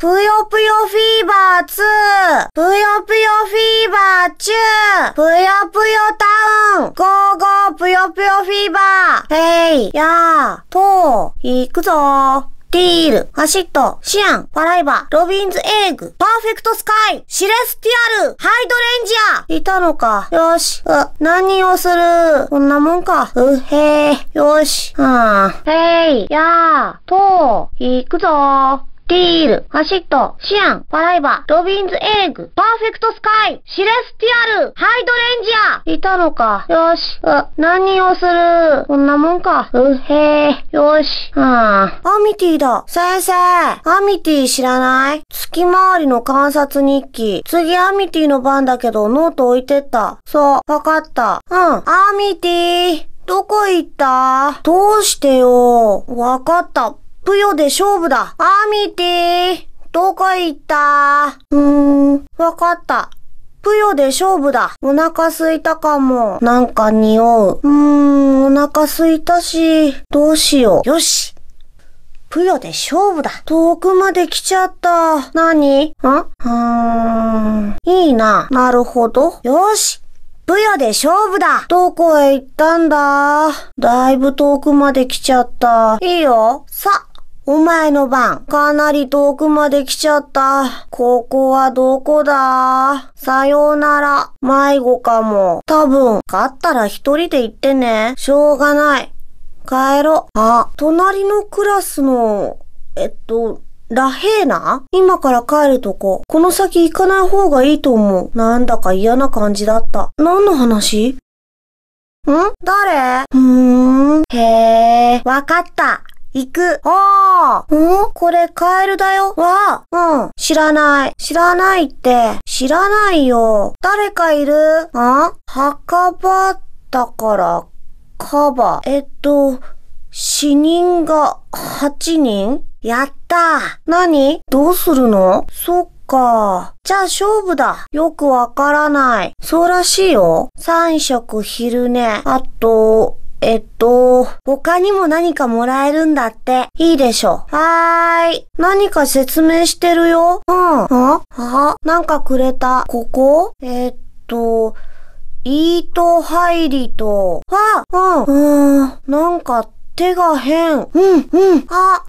ぷよぷよフィーバー2、ぷよぷよフィーバー中、ぷよぷよタウン、ゴーゴーぷよぷよフィーバー、ペイ、やー、とー、行くぞー。ディール、アシット、シアン、パライバ、ロビンズエーグ、パーフェクトスカイ、シレスティアル、ハイドレンジアいたのか。よし。う、何をするこんなもんか。うへー。よし。うん。へい、やー、とー、行くぞー。ティール、ァシット、シアン、パライバ、ロビンズエーグ、パーフェクトスカイ、シレスティアル、ハイドレンジャーいたのか。よし。あ、何をするこんなもんか。うへえ。よし。はあ。アミティだ。先生。アミティ知らない月回りの観察日記。次アミティの番だけどノート置いてった。そう。わかった。うん。アミティどこ行ったどうしてよ。わかった。ぷよで勝負だ。あーてー。どこ行ったうーん、わかった。ぷよで勝負だ。お腹すいたかも。なんか匂う。うーん、お腹すいたし、どうしよう。よし。ぷよで勝負だ。遠くまで来ちゃった。なにんうーん。いいな。なるほど。よし。ぷよで勝負だ。どこへ行ったんだだいぶ遠くまで来ちゃった。いいよ。さ。お前の番。かなり遠くまで来ちゃった。ここはどこださようなら。迷子かも。多分、勝ったら一人で行ってね。しょうがない。帰ろ。あ、隣のクラスの、えっと、ラヘーナ今から帰るとこ。この先行かない方がいいと思う。なんだか嫌な感じだった。何の話ん誰ふーん。へえ、わかった。行く。ああ。んこれカエルだよ。わあ。うん。知らない。知らないって。知らないよ。誰かいるあ墓場だから、カバ。えっと、死人が8人やった何どうするのそっか。じゃあ勝負だ。よくわからない。そうらしいよ。3食昼寝。あと、えっと、他にも何かもらえるんだって。いいでしょ。はーい。何か説明してるよ。うん。ああなんかくれた。ここえっと、いいと入りと。あうん。うん。なんか手が変。うん、うん。あ